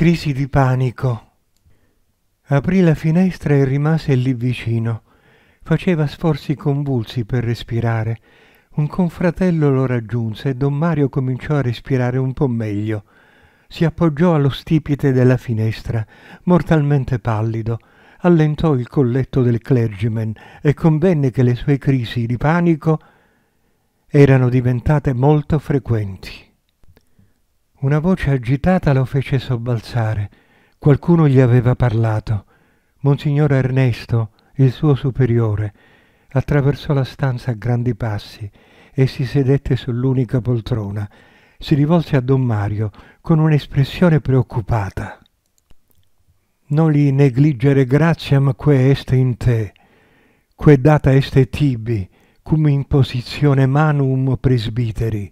crisi di panico. Aprì la finestra e rimase lì vicino. Faceva sforzi convulsi per respirare. Un confratello lo raggiunse e don Mario cominciò a respirare un po' meglio. Si appoggiò allo stipite della finestra, mortalmente pallido, allentò il colletto del clergyman e convenne che le sue crisi di panico erano diventate molto frequenti. Una voce agitata lo fece sobbalzare. Qualcuno gli aveva parlato. Monsignor Ernesto, il suo superiore, attraversò la stanza a grandi passi e si sedette sull'unica poltrona. Si rivolse a Don Mario con un'espressione preoccupata. Non li negligere gratiam que est in te, que data est tibi, cum imposizione manum presbiteri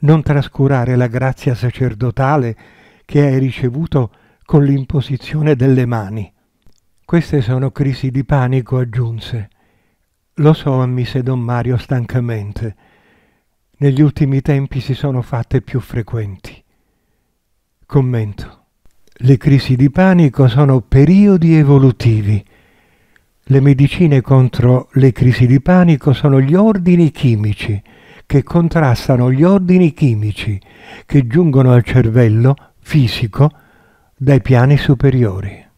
non trascurare la grazia sacerdotale che hai ricevuto con l'imposizione delle mani. Queste sono crisi di panico, aggiunse. Lo so, ammise don Mario stancamente. Negli ultimi tempi si sono fatte più frequenti. Commento. Le crisi di panico sono periodi evolutivi. Le medicine contro le crisi di panico sono gli ordini chimici che contrastano gli ordini chimici che giungono al cervello fisico dai piani superiori.